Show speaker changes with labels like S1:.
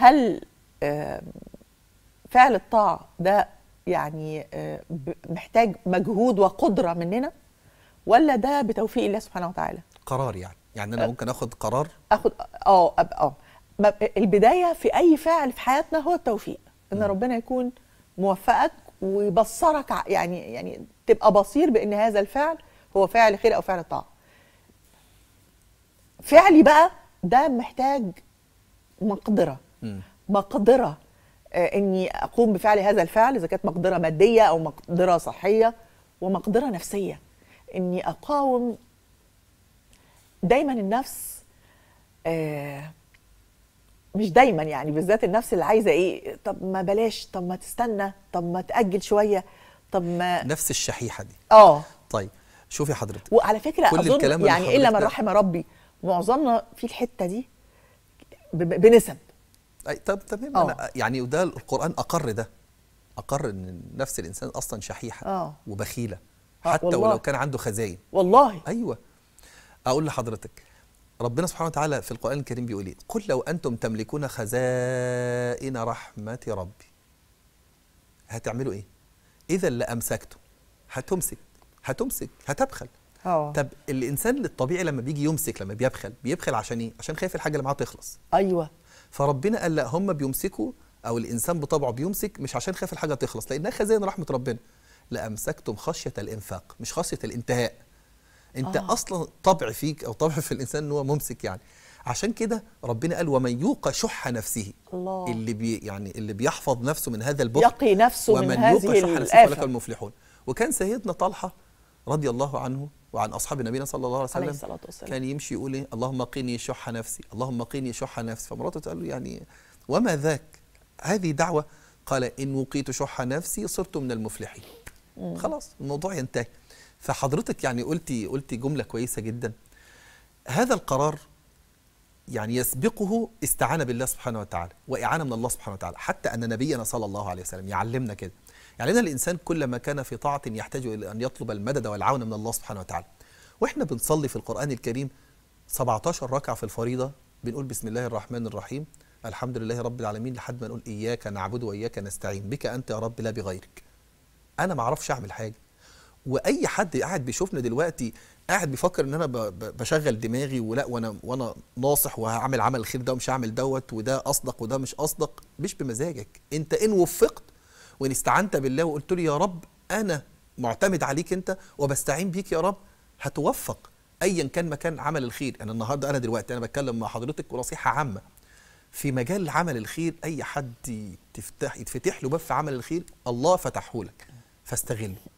S1: هل فعل الطاعه ده يعني محتاج مجهود وقدره مننا ولا ده بتوفيق الله سبحانه وتعالى
S2: قرار يعني يعني انا ممكن اخد قرار اخد اه
S1: اه البدايه في اي فعل في حياتنا هو التوفيق ان م. ربنا يكون موفقك ويبصرك يعني يعني تبقى بصير بان هذا الفعل هو فعل خير او فعل طاعه فعلي بقى ده محتاج مقدره مقدره آه، اني اقوم بفعل هذا الفعل اذا كانت مقدره ماديه او مقدره صحيه ومقدره نفسيه اني اقاوم دايما النفس آه، مش دايما يعني بالذات النفس اللي عايزه ايه طب ما بلاش طب ما تستنى طب ما تاجل شويه طب ما
S2: نفس الشحيحه دي اه طيب شوفي حضرتك
S1: وعلى فكره كل اظن الكلام يعني الا من رحم ربي معظمنا في الحته دي بنسب
S2: أي طب تمام آه. أنا يعني وده القرآن أقر ده أقر إن نفس الإنسان أصلا شحيحة أوه. وبخيلة آه، حتى والله. ولو كان عنده خزاين والله أيوه أقول لحضرتك ربنا سبحانه وتعالى في القرآن الكريم بيقول إيه؟ قل لو أنتم تملكون خزائن رحمة ربي هتعملوا إيه؟ إذا لأمسكتم هتمسك هتمسك هتبخل أوه. طب الانسان الطبيعي لما بيجي يمسك لما بيبخل بيبخل عشان ايه عشان خايف الحاجه اللي معاه تخلص ايوه فربنا قال لا هم بيمسكوا او الانسان بطبعه بيمسك مش عشان خاف الحاجه تخلص لانها خزائن رحمه ربنا لامسكتم خشيه الانفاق مش خشيه الانتهاء انت آه. اصلا طبع فيك او طبع في الانسان ان هو ممسك يعني عشان كده ربنا قال ومن يوق شح نفسه الله. اللي بي يعني اللي بيحفظ نفسه من هذا البخل يقي نفسه ومن من هذه يوق شح نفسه فلك المفلحون وكان سيدنا طلحه رضي الله عنه وعن اصحاب نبينا صلى الله عليه وسلم عليه الصلاه والسلام كان يمشي يقول ايه اللهم قيني شح نفسي اللهم قيني شح نفسي فمراته تقول له يعني وما ذاك هذه دعوه قال ان وقيت شح نفسي صرت من المفلحين مم. خلاص الموضوع ينتهي فحضرتك يعني قلتي قلتي جمله كويسه جدا هذا القرار يعني يسبقه استعانة بالله سبحانه وتعالى وإعانة من الله سبحانه وتعالى حتى أن نبينا صلى الله عليه وسلم يعلمنا كده يعلمنا يعني الإنسان كلما كان في طاعة يحتاج إلى أن يطلب المدد والعون من الله سبحانه وتعالى وإحنا بنصلي في القرآن الكريم 17 ركعة في الفريضة بنقول بسم الله الرحمن الرحيم الحمد لله رب العالمين لحد ما نقول إياك نعبد وإياك نستعين بك أنت يا رب لا بغيرك أنا ما أعرفش أعمل حاجة واي حد قاعد بيشوفنا دلوقتي قاعد بيفكر ان انا بشغل دماغي ولا وانا وانا ناصح وهعمل عمل الخير ده ومش هعمل دوت وده اصدق وده مش اصدق مش بمزاجك انت ان وفقت وان استعنت بالله وقلت له يا رب انا معتمد عليك انت وبستعين بيك يا رب هتوفق ايا كان مكان عمل الخير انا النهارده انا دلوقتي انا بتكلم مع حضرتك ونصيحه عامه في مجال عمل الخير اي حد تفتح يتفتح له باب في عمل الخير الله فتحه لك فاستغله